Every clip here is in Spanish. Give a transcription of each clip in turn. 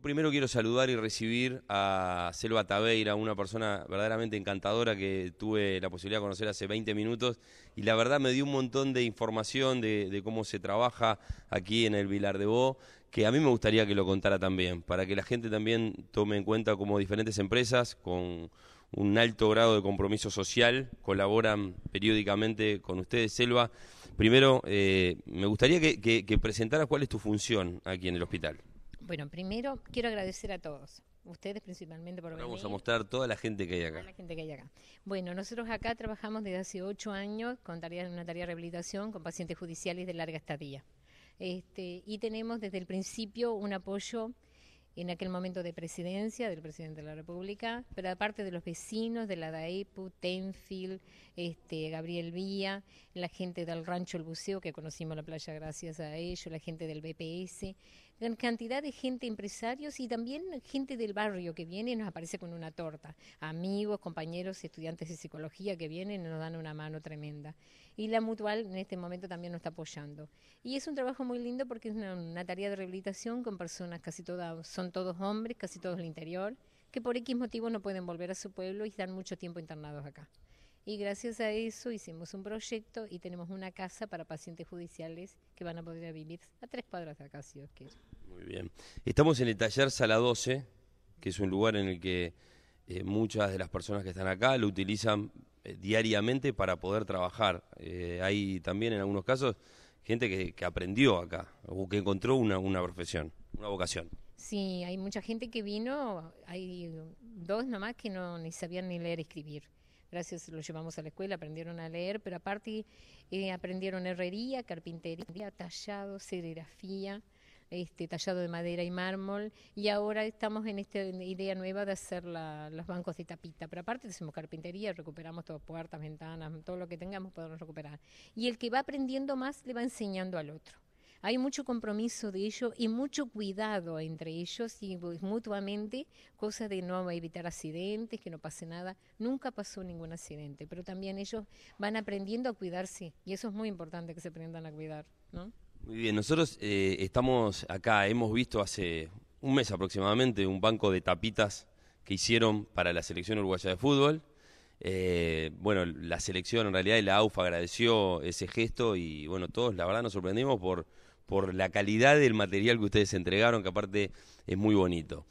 primero quiero saludar y recibir a Selva Tabeira, una persona verdaderamente encantadora que tuve la posibilidad de conocer hace 20 minutos y la verdad me dio un montón de información de, cómo se trabaja aquí en el Vilar de Bo, que a mí me gustaría que lo contara también, para que la gente también tome en cuenta cómo diferentes empresas con un alto grado de compromiso social colaboran periódicamente con ustedes. Selva, primero eh, me gustaría que, presentara que presentaras cuál es tu función aquí en el hospital. Bueno, primero quiero agradecer a todos, ustedes principalmente por venir. Vamos a mostrar toda la gente que hay acá. Bueno, nosotros acá trabajamos desde hace ocho años con tareas, una tarea de rehabilitación con pacientes judiciales de larga estadía. Este, y tenemos desde el principio un apoyo en aquel momento de presidencia del presidente de la República, pero aparte de los vecinos de la DAEPU, Tenfield, este, Gabriel Vía, la gente del Rancho El Buceo, que conocimos la playa gracias a ellos, la gente del BPS, gran cantidad de gente, empresarios y también gente del barrio que viene y nos aparece con una torta. Amigos, compañeros, estudiantes de psicología que vienen y nos dan una mano tremenda. Y la mutual en este momento también nos está apoyando. Y es un trabajo muy lindo porque es una, tarea de rehabilitación con personas, casi todas, son todos hombres, casi todos del interior, que por X motivo no pueden volver a su pueblo y están mucho tiempo internados acá. Y gracias a eso hicimos un proyecto y tenemos una casa para pacientes judiciales que van a poder vivir a tres cuadras de acá, si os quiero. Muy bien. Estamos en el taller Sala 12, que es un lugar en el que eh, muchas de las personas que están acá lo utilizan eh, diariamente para poder trabajar. Eh, hay también en algunos casos gente que, aprendió acá o que encontró una, profesión, una vocación. Sí, hay mucha gente que vino, hay dos nomás que no ni sabían ni leer ni escribir gracias lo llevamos a la escuela, aprendieron a leer, pero aparte eh, aprendieron herrería, carpintería, tallado, serigrafía, este, tallado de madera y mármol, y ahora estamos en esta idea nueva de hacer los bancos de tapita, pero aparte hacemos carpintería, recuperamos todas puertas, ventanas, todo lo que tengamos podemos recuperar. Y el que va aprendiendo más le va enseñando al otro. Hay mucho compromiso de ellos y mucho cuidado entre ellos y mutuamente, cosa de no evitar accidentes, que no pase nada. Nunca pasó ningún accidente, pero también ellos van aprendiendo a cuidarse y eso es muy importante que se aprendan a cuidar. ¿no? Muy bien, nosotros eh, estamos acá, hemos visto hace un mes aproximadamente un banco de tapitas que hicieron para la selección uruguaya de fútbol. Eh, bueno, la selección en realidad la AUFA agradeció ese gesto y bueno, todos la verdad nos sorprendimos por por la calidad del material que ustedes entregaron, que aparte es muy bonito.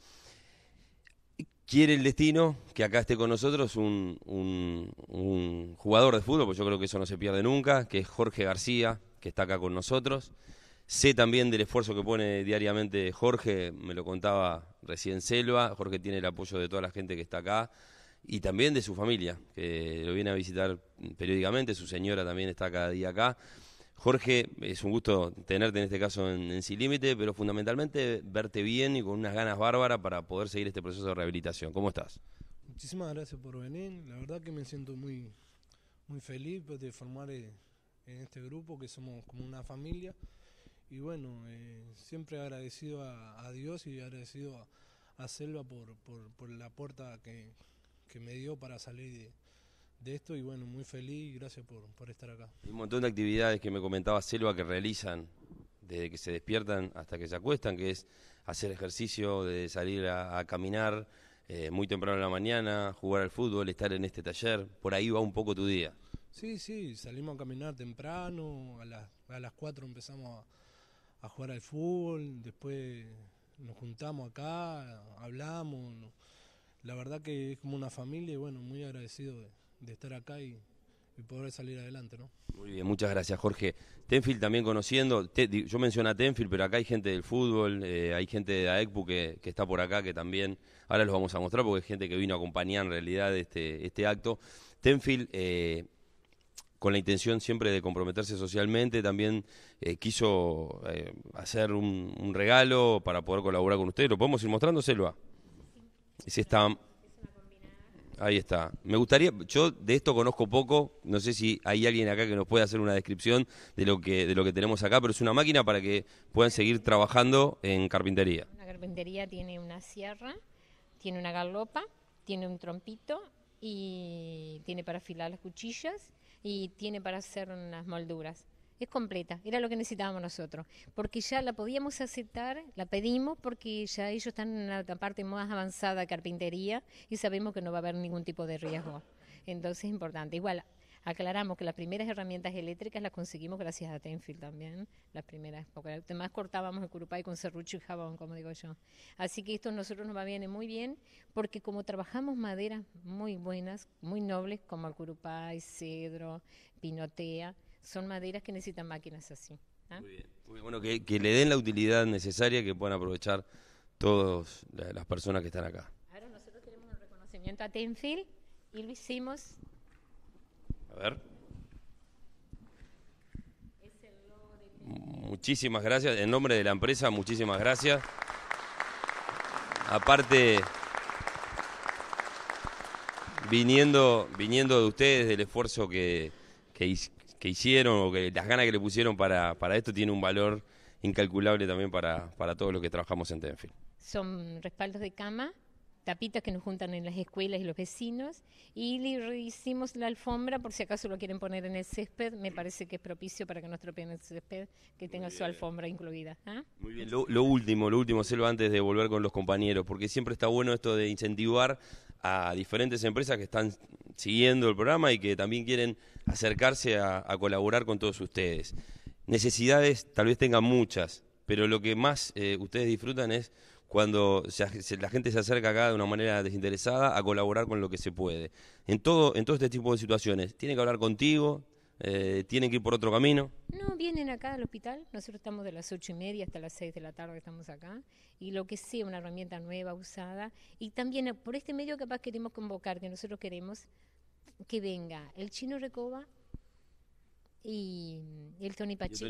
Quiere el destino que acá esté con nosotros un, un, un jugador de fútbol, porque yo creo que eso no se pierde nunca, que es Jorge García, que está acá con nosotros. Sé también del esfuerzo que pone diariamente Jorge, me lo contaba recién Selva, Jorge tiene el apoyo de toda la gente que está acá y también de su familia, que lo viene a visitar periódicamente, su señora también está cada día acá. Jorge, es un gusto tenerte en este caso en, Sin Límite, pero fundamentalmente verte bien y con unas ganas bárbaras para poder seguir este proceso de rehabilitación. ¿Cómo estás? Muchísimas gracias por venir. La verdad que me siento muy, muy feliz pues, de formar eh, en este grupo, que somos como una familia. Y bueno, eh, siempre agradecido a, Dios y agradecido a, Selva por, la puerta que me dio para salir de esto y bueno, muy feliz gracias por, por estar acá. un montón de actividades que me comentaba Selva que realizan desde que se despiertan hasta que se acuestan, que es hacer ejercicio, de salir a, caminar eh, muy temprano en la mañana, jugar al fútbol, estar en este taller, por ahí va un poco tu día. Sí, sí, salimos a caminar temprano, a las, a las 4 empezamos a, a jugar al fútbol, después nos juntamos acá, hablamos, la verdad que es como una familia y bueno, muy agradecido de de estar acá y, poder salir adelante, ¿no? Muy bien, muchas gracias, Jorge. Tenfield también conociendo, yo mencioné a Tenfield, pero acá hay gente del fútbol, eh, hay gente de AECPU que, está por acá, que también ahora los vamos a mostrar porque es gente que vino a acompañar en realidad este, este acto. Tenfield, eh, con la intención siempre de comprometerse socialmente, también eh, quiso eh, hacer un, regalo para poder colaborar con ustedes. ¿Lo podemos ir mostrándoselo? Si está... Ahí está. Me gustaría, yo de esto conozco poco, no sé si hay alguien acá que nos pueda hacer una descripción de lo que de lo que tenemos acá, pero es una máquina para que puedan seguir trabajando en carpintería. Una carpintería tiene una sierra, tiene una galopa, tiene un trompito y tiene para afilar las cuchillas y tiene para hacer unas molduras es completa, era lo que necesitábamos nosotros, porque ya la podíamos aceptar, la pedimos porque ya ellos están en la parte más avanzada de carpintería y sabemos que no va a haber ningún tipo de riesgo. Entonces es importante. Igual, aclaramos que las primeras herramientas eléctricas las conseguimos gracias a Tenfield también, las primeras, porque además cortábamos el curupay con serrucho y jabón, como digo yo. Así que esto a nosotros nos va bien muy bien, porque como trabajamos maderas muy buenas, muy nobles, como el curupay, cedro, pinotea, son maderas que necesitan máquinas así. ¿ah? Muy, bien, bueno, que, le den la utilidad necesaria que puedan aprovechar todas las personas que están acá. Ahora nosotros tenemos un reconocimiento a Tenfield y lo hicimos... A ver. muchísimas gracias. En nombre de la empresa, muchísimas gracias. Aparte, viniendo, viniendo de ustedes, del esfuerzo que, que, que hicieron o que las ganas que le pusieron para, esto tiene un valor incalculable también para, para todos los que trabajamos en Tenfield. Son respaldos de cama, tapitas que nos juntan en las escuelas y los vecinos y le hicimos la alfombra por si acaso lo quieren poner en el césped, me parece que es propicio para que no estropeen el césped, que tenga su alfombra incluida. ¿ah? Muy bien, lo, lo, último, lo último, Selva, antes de volver con los compañeros, porque siempre está bueno esto de incentivar a diferentes empresas que están siguiendo el programa y que también quieren acercarse a, colaborar con todos ustedes. Necesidades tal vez tengan muchas, pero lo que más eh, ustedes disfrutan es cuando la gente se acerca acá de una manera desinteresada a colaborar con lo que se puede. En todo, en todo este tipo de situaciones, tiene que hablar contigo, eh, ¿Tienen que ir por otro camino? No, vienen acá al hospital. Nosotros estamos de las ocho y media hasta las 6 de la tarde, estamos acá. Y lo que sea, una herramienta nueva, usada. Y también eh, por este medio capaz queremos convocar, que nosotros queremos que venga el chino Recoba Mm, y el Tony Pacheco,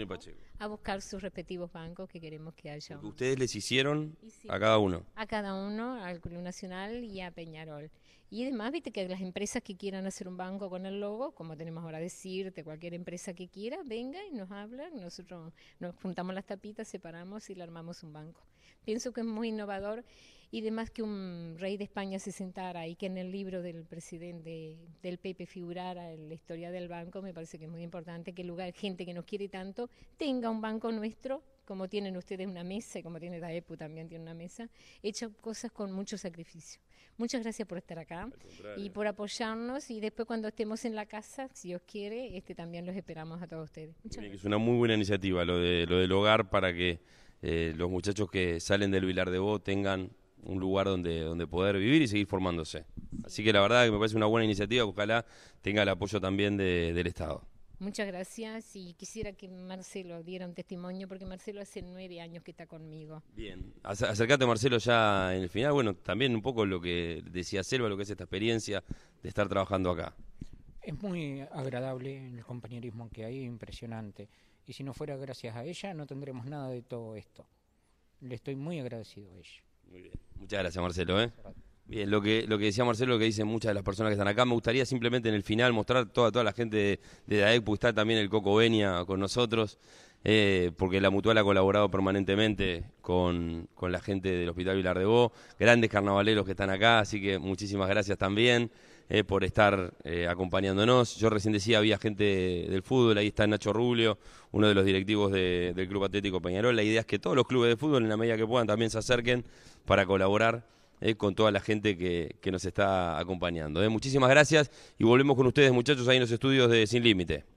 a buscar sus respectivos bancos que queremos que haya. ustedes les hicieron a cada uno. A cada uno, al Club Nacional y a Peñarol. Y además, viste que las empresas que quieran hacer un banco con el logo, como tenemos ahora decirte, cualquier empresa que quiera, venga y nos habla, nosotros nos juntamos las tapitas, separamos y le armamos un banco pienso que es muy innovador y demás que un rey de España se sentara y que en el libro del presidente del PP figurara la historia del banco, me parece que es muy importante que el lugar, gente que nos quiere tanto, tenga un banco nuestro, como tienen ustedes una mesa y como tiene la e también tiene una mesa, hecha cosas con mucho sacrificio. Muchas gracias por estar acá y por apoyarnos y después cuando estemos en la casa, si Dios quiere, este también los esperamos a todos ustedes. Es una muy buena iniciativa lo de lo del hogar para que eh, los muchachos que salen del Vilar de Bo tengan un lugar donde, donde poder vivir y seguir formándose. Así que la verdad que me parece una buena iniciativa, ojalá tenga el apoyo también de, del Estado. Muchas gracias y quisiera que Marcelo diera un testimonio porque Marcelo hace nueve años que está conmigo. Bien, acércate Marcelo ya en el final. Bueno, también un poco lo que decía Selva, lo que es esta experiencia de estar trabajando acá. Es muy agradable el compañerismo que hay, impresionante y si no fuera gracias a ella no tendremos nada de todo esto. Le estoy muy agradecido a ella. Muy bien. Muchas gracias Marcelo. ¿eh? Bien, lo que, lo que decía Marcelo, lo que dicen muchas de las personas que están acá, me gustaría simplemente en el final mostrar toda, toda la gente de, de está también el Coco Benia con nosotros, eh, porque la Mutual ha colaborado permanentemente con, con la gente del Hospital Vilar de Bo, grandes carnavaleros que están acá, así que muchísimas gracias también. Eh, por estar eh, acompañándonos. Yo recién decía, había gente del fútbol, ahí está Nacho Rubio, uno de los directivos del Club Atlético Peñarol. La idea es que todos los clubes de fútbol, en la medida que puedan, también se acerquen para colaborar eh, con toda la gente que, que nos está acompañando. Muchísimas gracias y volvemos con ustedes, muchachos, ahí en los estudios de Sin Límite.